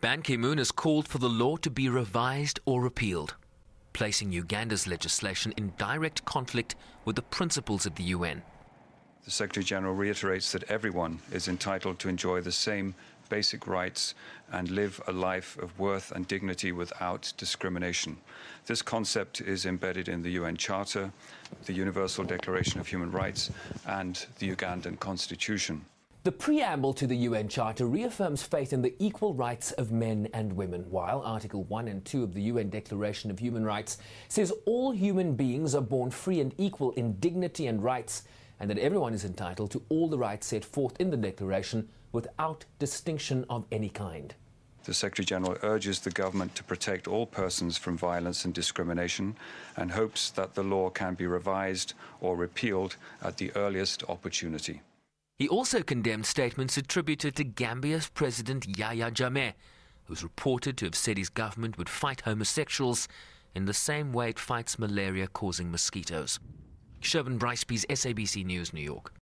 Ban Ki moon has called for the law to be revised or repealed, placing Uganda's legislation in direct conflict with the principles of the UN. The Secretary General reiterates that everyone is entitled to enjoy the same basic rights and live a life of worth and dignity without discrimination. This concept is embedded in the UN Charter, the Universal Declaration of Human Rights, and the Ugandan Constitution. The preamble to the UN Charter reaffirms faith in the equal rights of men and women, while Article 1 and 2 of the UN Declaration of Human Rights says all human beings are born free and equal in dignity and rights, and that everyone is entitled to all the rights set forth in the Declaration without distinction of any kind. The Secretary General urges the government to protect all persons from violence and discrimination and hopes that the law can be revised or repealed at the earliest opportunity. He also condemned statements attributed to Gambia's President Yahya Jammeh, who's reported to have said his government would fight homosexuals in the same way it fights malaria causing mosquitoes. Sherwin Briceby's SABC News, New York.